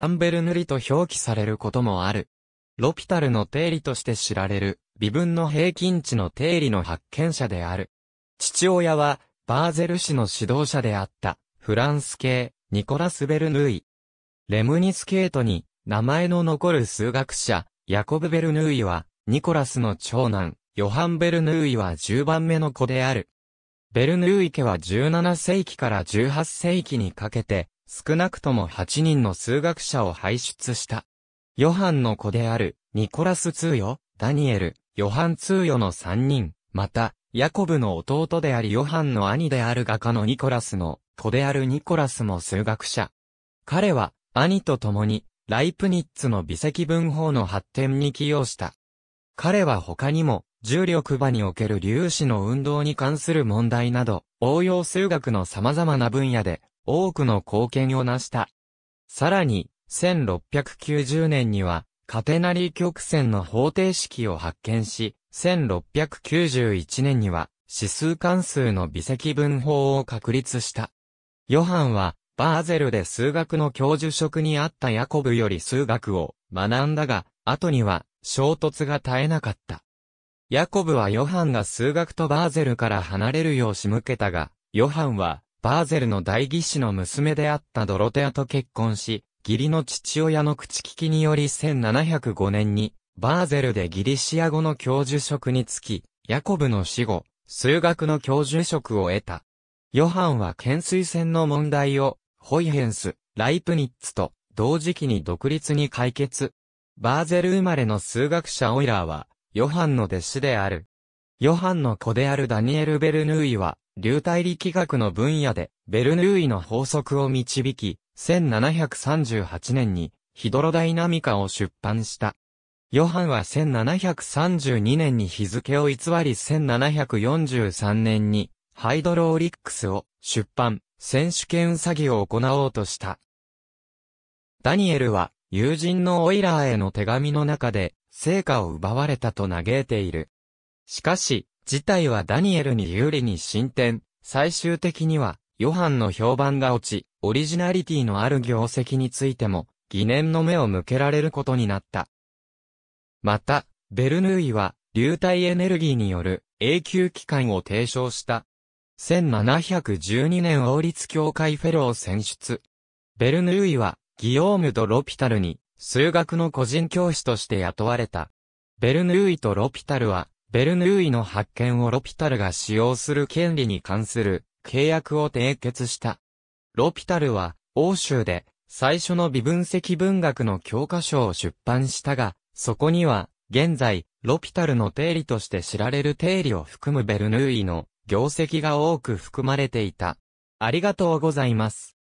アンベル塗りと表記されることもある。ロピタルの定理として知られる、微分の平均値の定理の発見者である。父親は、バーゼル氏の指導者であった、フランス系、ニコラス・ベルヌーイ。レムニスケートに、名前の残る数学者、ヤコブ・ベルヌーイは、ニコラスの長男、ヨハン・ベルヌーイは10番目の子である。ベルヌーイ家は17世紀から18世紀にかけて、少なくとも8人の数学者を輩出した。ヨハンの子である、ニコラス通よ、ダニエル、ヨハン通よの3人、また、ヤコブの弟でありヨハンの兄である画家のニコラスの子であるニコラスも数学者。彼は、兄と共に、ライプニッツの微積分法の発展に寄与した。彼は他にも、重力場における粒子の運動に関する問題など、応用数学の様々な分野で多くの貢献を成した。さらに、1690年には、カテナリー曲線の方程式を発見し、1691年には、指数関数の微積分法を確立した。ヨハンは、バーゼルで数学の教授職にあったヤコブより数学を学んだが、後には衝突が絶えなかった。ヤコブはヨハンが数学とバーゼルから離れるよう仕向けたが、ヨハンはバーゼルの大義士の娘であったドロテアと結婚し、義理の父親の口利きにより1705年に、バーゼルでギリシア語の教授職に就き、ヤコブの死後、数学の教授職を得た。ヨハンは懸垂船の問題を、ホイヘンス、ライプニッツと、同時期に独立に解決。バーゼル生まれの数学者オイラーは、ヨハンの弟子である。ヨハンの子であるダニエル・ベルヌーイは、流体力学の分野で、ベルヌーイの法則を導き、1738年に、ヒドロダイナミカを出版した。ヨハンは1732年に日付を偽り1743年に、ハイドローリックスを出版、選手権詐欺を行おうとした。ダニエルは、友人のオイラーへの手紙の中で、成果を奪われたと嘆いている。しかし、事態はダニエルに有利に進展、最終的には、ヨハンの評判が落ち、オリジナリティのある業績についても、疑念の目を向けられることになった。また、ベルヌーイは、流体エネルギーによる永久機関を提唱した。1712年王立協会フェロー選出。ベルヌーイは、ギオームとロピタルに、数学の個人教師として雇われた。ベルヌーイとロピタルは、ベルヌーイの発見をロピタルが使用する権利に関する契約を締結した。ロピタルは、欧州で最初の微分析文学の教科書を出版したが、そこには、現在、ロピタルの定理として知られる定理を含むベルヌーイの業績が多く含まれていた。ありがとうございます。